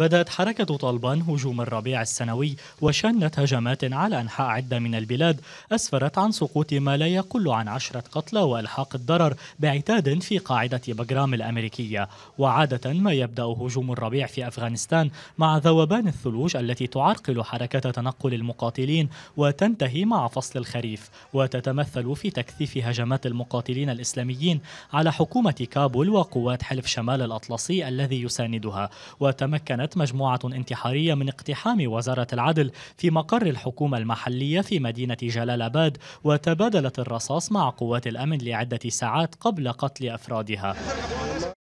بدأت حركة طالبان هجوم الربيع السنوي وشنت هجمات على أنحاء عدة من البلاد أسفرت عن سقوط ما لا يقل عن عشرة قتلى وإلحاق الضرر بعتاد في قاعدة بجرام الأمريكية وعادة ما يبدأ هجوم الربيع في أفغانستان مع ذوبان الثلوج التي تعرقل حركة تنقل المقاتلين وتنتهي مع فصل الخريف وتتمثل في تكثيف هجمات المقاتلين الإسلاميين على حكومة كابول وقوات حلف شمال الأطلسي الذي يساندها وتمكنت قررت مجموعة انتحارية من اقتحام وزارة العدل في مقر الحكومة المحلية في مدينة جلال آباد وتبادلت الرصاص مع قوات الأمن لعدة ساعات قبل قتل أفرادها